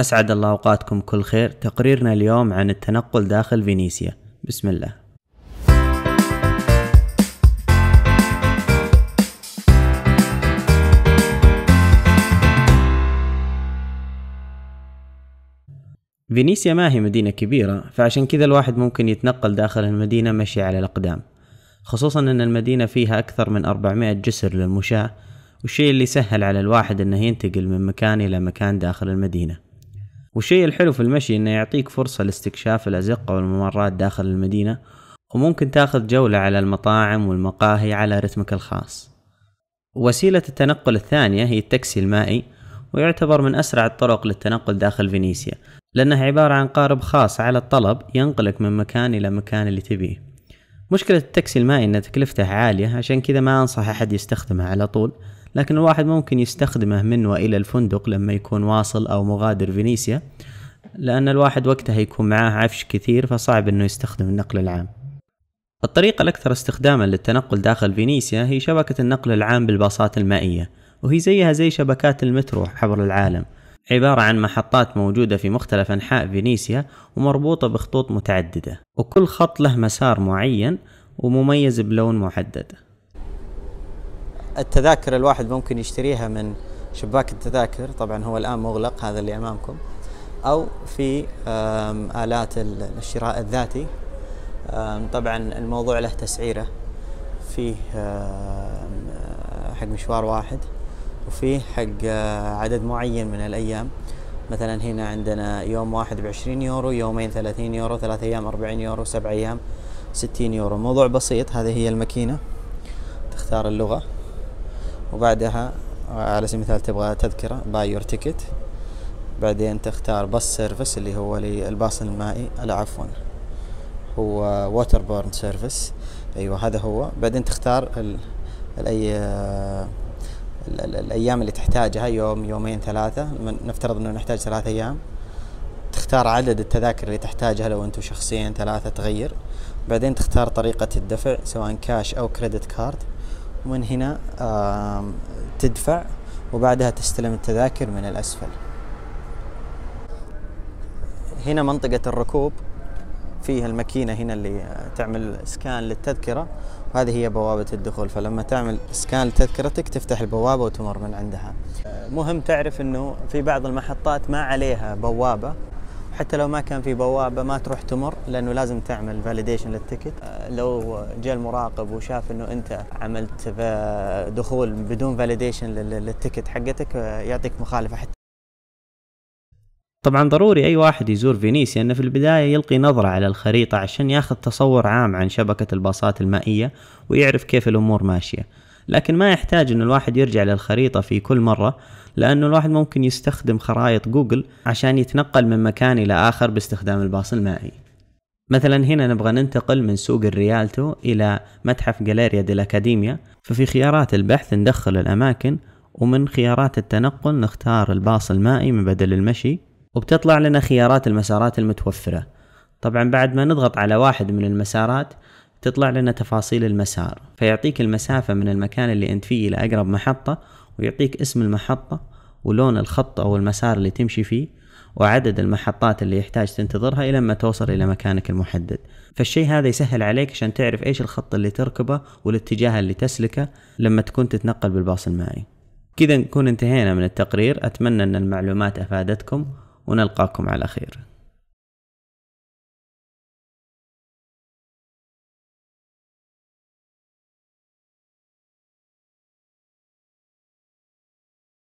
أسعد الله أوقاتكم كل خير تقريرنا اليوم عن التنقل داخل فينيسيا بسم الله فينيسيا ما هي مدينة كبيرة فعشان كذا الواحد ممكن يتنقل داخل المدينة مشي على الأقدام خصوصا أن المدينة فيها أكثر من 400 جسر للمشاة والشيء اللي سهل على الواحد أنه ينتقل من مكان إلى مكان داخل المدينة والشيء الحلو في المشي انه يعطيك فرصة لاستكشاف الازقة والممرات داخل المدينة وممكن تاخذ جولة على المطاعم والمقاهي على رتمك الخاص وسيلة التنقل الثانية هي التاكسي المائي ويعتبر من أسرع الطرق للتنقل داخل فينيسيا لأنه عبارة عن قارب خاص على الطلب ينقلك من مكان إلى مكان اللي تبيه مشكلة التاكسي المائي أن تكلفته عالية عشان كذا ما أنصح أحد يستخدمه على طول لكن الواحد ممكن يستخدمه من وإلى الفندق لما يكون واصل أو مغادر فينيسيا لأن الواحد وقتها يكون معاه عفش كثير فصعب أنه يستخدم النقل العام الطريقة الأكثر استخداما للتنقل داخل فينيسيا هي شبكة النقل العام بالباصات المائية وهي زيها زي شبكات المترو عبر العالم عبارة عن محطات موجودة في مختلف أنحاء فينيسيا ومربوطة بخطوط متعددة وكل خط له مسار معين ومميز بلون محدد التذاكر الواحد ممكن يشتريها من شباك التذاكر طبعا هو الآن مغلق هذا اللي أمامكم أو في آلات الشراء الذاتي طبعا الموضوع له تسعيرة فيه حق مشوار واحد وفيه حق عدد معين من الأيام مثلا هنا عندنا يوم واحد بعشرين يورو يومين ثلاثين يورو ثلاث أيام أربعين يورو سبع أيام ستين يورو موضوع بسيط هذه هي الماكينة تختار اللغة وبعدها على سبيل المثال تبغى تذكرة باي يور تيكت بعدين تختار باص سيرفيس اللي هو للباص المائي لا عفوا هو ووتر بورن سيرفيس ايوه هذا هو بعدين تختار ال... الاي الايام اللي تحتاجها يوم يومين ثلاثه نفترض انه نحتاج ثلاثة ايام تختار عدد التذاكر اللي تحتاجها لو انتم شخصين ثلاثه تغير بعدين تختار طريقه الدفع سواء كاش او كريدت كارد ومن هنا تدفع وبعدها تستلم التذاكر من الأسفل هنا منطقة الركوب فيها الماكينة هنا اللي تعمل سكان للتذكرة وهذه هي بوابة الدخول فلما تعمل سكان لتذكرتك تفتح البوابة وتمر من عندها مهم تعرف أنه في بعض المحطات ما عليها بوابة حتى لو ما كان في بوابه ما تروح تمر لانه لازم تعمل فاليديشن للتكت آه، لو جاء المراقب وشاف انه انت عملت دخول بدون فاليديشن للتكت حقتك آه، يعطيك مخالفه حتى طبعا ضروري اي واحد يزور فينيسيا انه في البدايه يلقي نظره على الخريطه عشان ياخذ تصور عام عن شبكه الباصات المائيه ويعرف كيف الامور ماشيه لكن ما يحتاج ان الواحد يرجع للخريطة في كل مرة لانه الواحد ممكن يستخدم خرائط جوجل عشان يتنقل من مكان الى اخر باستخدام الباص المائي مثلا هنا نبغى ننتقل من سوق الريالتو الى متحف جاليريا دي الاكاديميا ففي خيارات البحث ندخل الاماكن ومن خيارات التنقل نختار الباص المائي من بدل المشي وبتطلع لنا خيارات المسارات المتوفرة طبعا بعد ما نضغط على واحد من المسارات تطلع لنا تفاصيل المسار فيعطيك المسافة من المكان اللي أنت فيه إلى أقرب محطة ويعطيك اسم المحطة ولون الخط أو المسار اللي تمشي فيه وعدد المحطات اللي يحتاج تنتظرها إلى ما توصل إلى مكانك المحدد فالشيء هذا يسهل عليك عشان تعرف إيش الخط اللي تركبه والاتجاه اللي تسلكه لما تكون تتنقل بالباص المائي كذا نكون انتهينا من التقرير أتمنى أن المعلومات أفادتكم ونلقاكم على خير